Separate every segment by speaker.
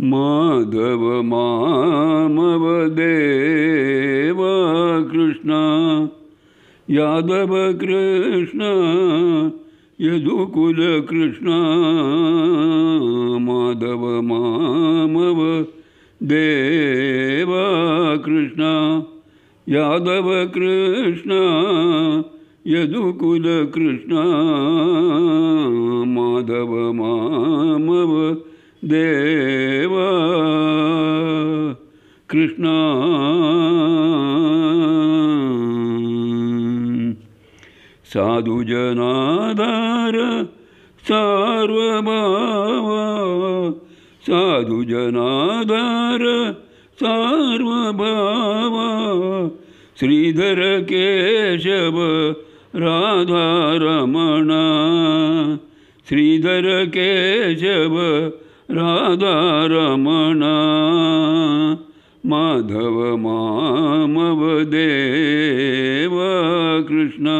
Speaker 1: माधव मामव देव कृष्ण यादव कृष्ण यदुकुल कृष्ण माधव मामव देव कृष्ण यादव कृष्ण यदुकुल कृष्ण माधव मामव देव कृष्ण साधु साधुजनाधार सार्वभाव साधुजनाधार सार्वभाव श्रीधर केशव राधारमण श्रीधर केशव राधा रमण माधव मामवदेव कृष्ण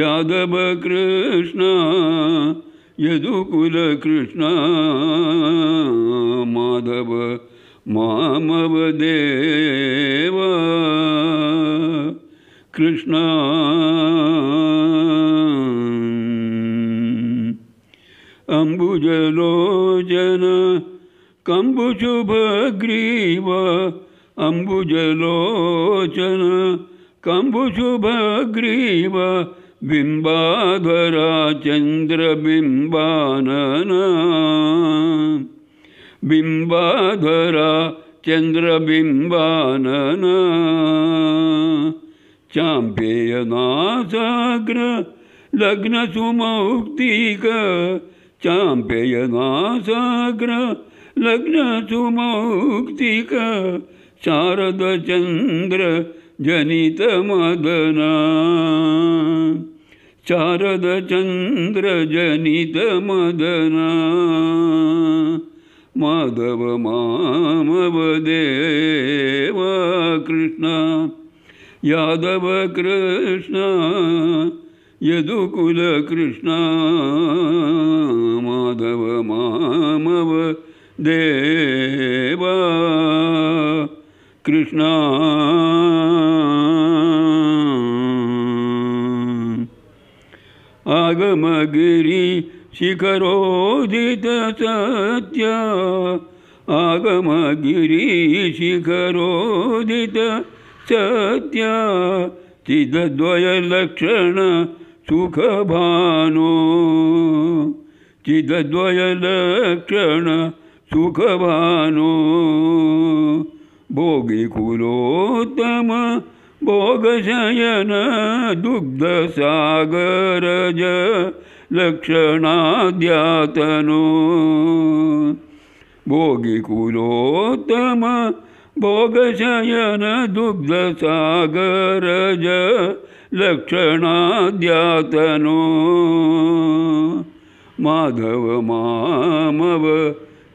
Speaker 1: यादव कृष्ण कृष्ण माधव मामवदेव कृष्ण अम्बुजलोचन कम्बुशुभग्रीव अम्बुजलोचन कम्बुशुभग्रीव बिम्बाधरा चन्द्रबिम्बानन बिम्बाधरा चन्द्रबिम्बानन चाम्पेयनासाग्र का लग्न चाम्पेयगासाग्र लग्नसुमौक्तिका शारदचन्द्र जनितमदना जनित मदना माधव मामवदेवा कृष्ण यादव कृष्ण यदुकुल कृष्ण माधव मामव कृष्ण आगम गिरी शिखरोदित सत्य गिरी शिखरोदित सत्य लक्षण सुखभानो चिदद्वयलक्षण सुखभानो भोगिकुलोत्तम भोगशयन दुग्धसागरज लक्षणाद्यातनो दुग्ध सागर ज लक्षणाद्यातनो माधव मामव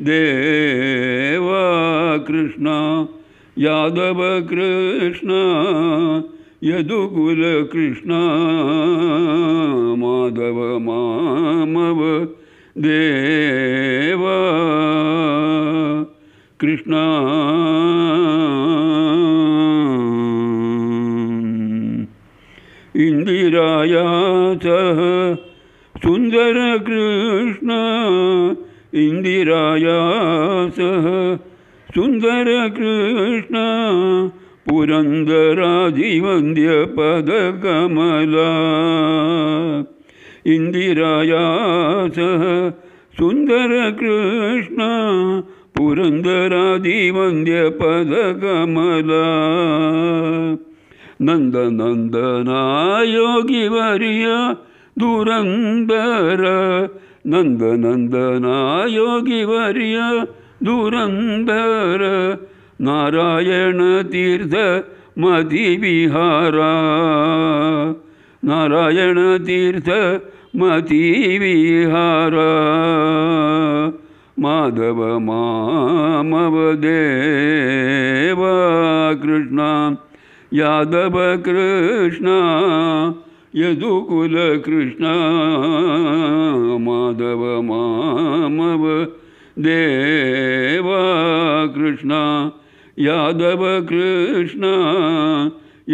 Speaker 1: देवा कृष्ण यादव कृष्ण यदुकुल कृष्ण माधव मामव देवा कृष्ण सुंदर सुंदर कृष्ण इन्दिरायातः सुन्दरकृष्ण इन्दिरायासः सुन्दरकृष्ण पुरन्दराधिवन्द्यपदकमला इन्दिरायासः सुन्दरकृष्ण कमला नंदन नंदना योगी वरिया दुरंदर नंद नंदना योगी वरिया दुरंदर नारायण तीर्थ मधि विहारा नारायण तीर्थ मति विहारा माधव मामव देव यादव कृष्ण यदुकुल कृष्ण माधव मामव देव कृष्ण यादव कृष्ण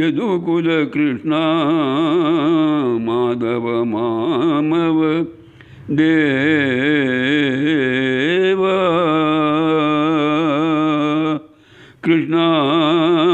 Speaker 1: यदुकुल कृष्ण माधव मामव देव कृष्ण